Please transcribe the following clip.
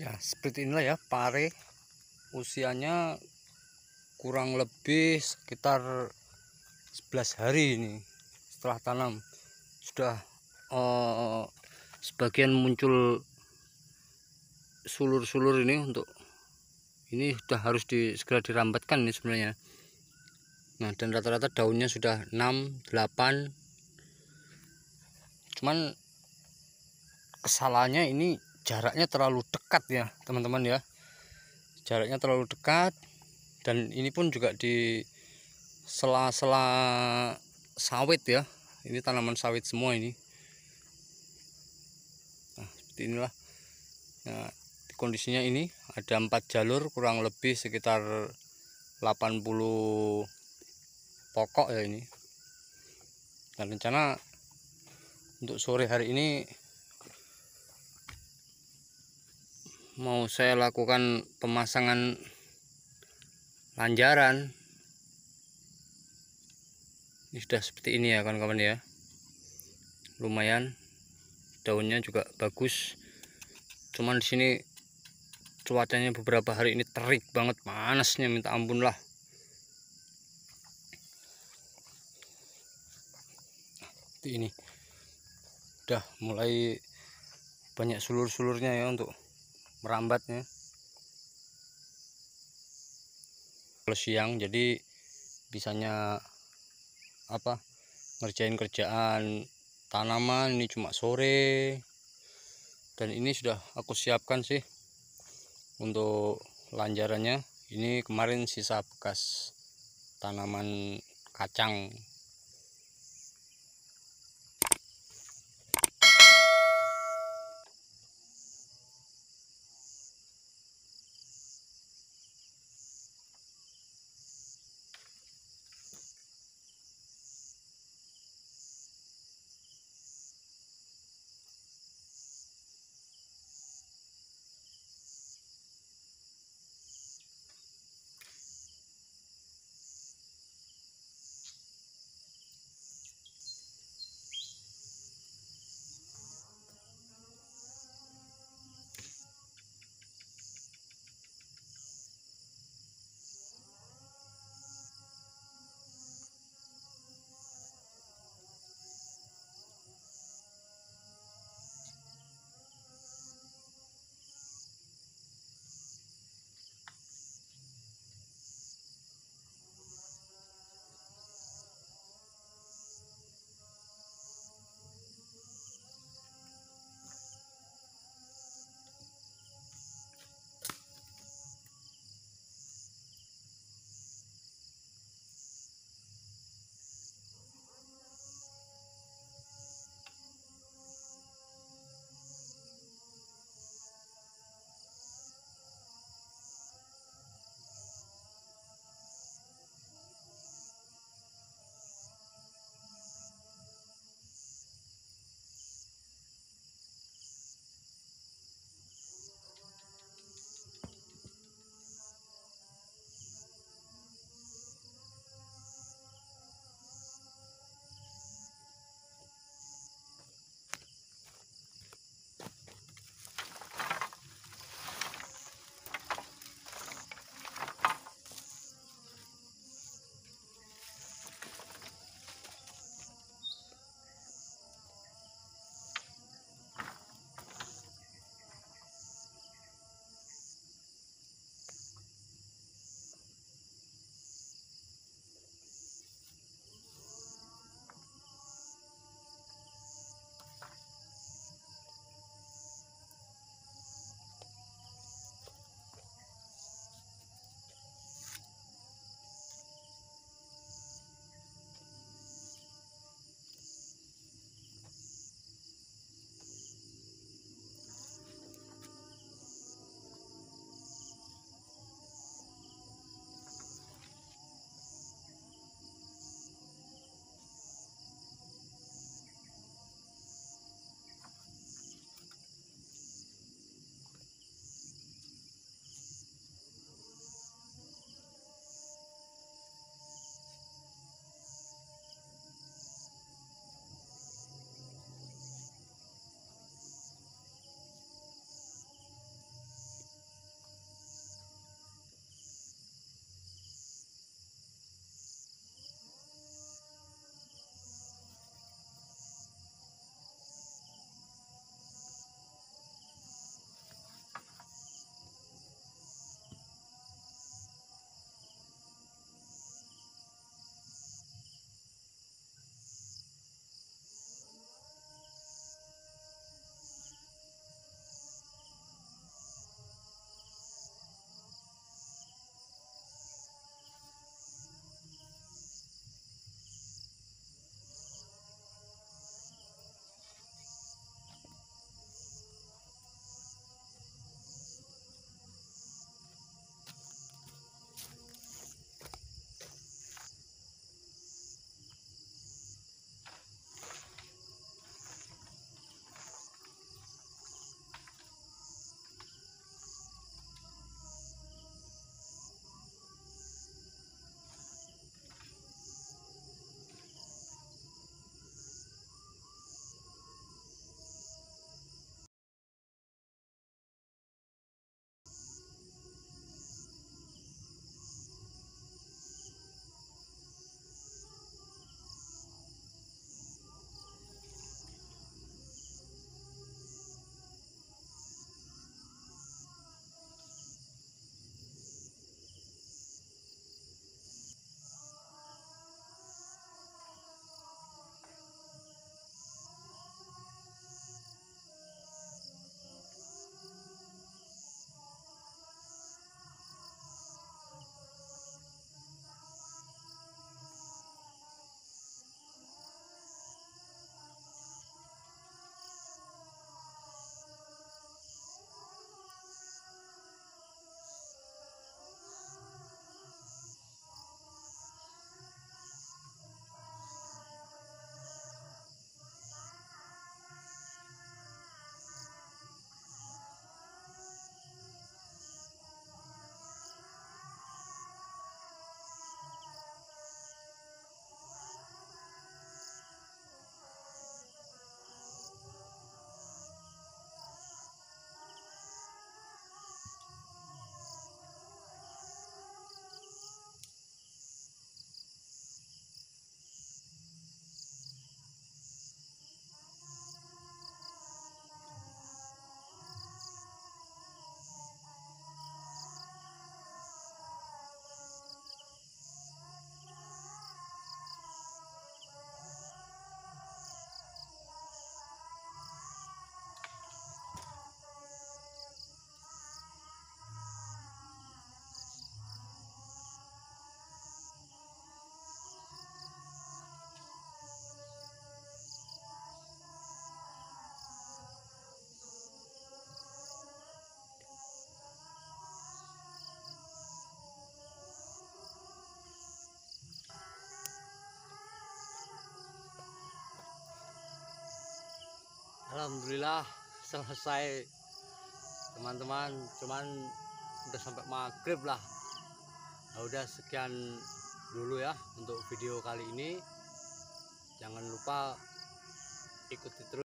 ya seperti inilah ya pare usianya kurang lebih sekitar 11 hari ini setelah tanam sudah uh, sebagian muncul sulur-sulur ini untuk ini sudah harus di, segera dirambatkan ini sebenarnya nah dan rata-rata daunnya sudah 6 8 cuman kesalahannya ini jaraknya terlalu dekat ya teman-teman ya jaraknya terlalu dekat dan ini pun juga di sela-sela sawit ya ini tanaman sawit semua ini nah, seperti inilah nah, kondisinya ini ada empat jalur kurang lebih sekitar 80 pokok ya ini dan rencana untuk sore hari ini mau saya lakukan pemasangan lanjaran ini sudah seperti ini ya kawan-kawan ya lumayan daunnya juga bagus cuman di sini cuacanya beberapa hari ini terik banget panasnya minta ampun lah ini udah mulai banyak sulur-sulurnya ya untuk merambatnya kalau siang jadi bisanya apa ngerjain kerjaan tanaman ini cuma sore dan ini sudah aku siapkan sih untuk lanjarannya ini kemarin sisa bekas tanaman kacang Alhamdulillah selesai teman-teman cuman udah sampai maghrib lah nah, udah sekian dulu ya untuk video kali ini jangan lupa ikuti terus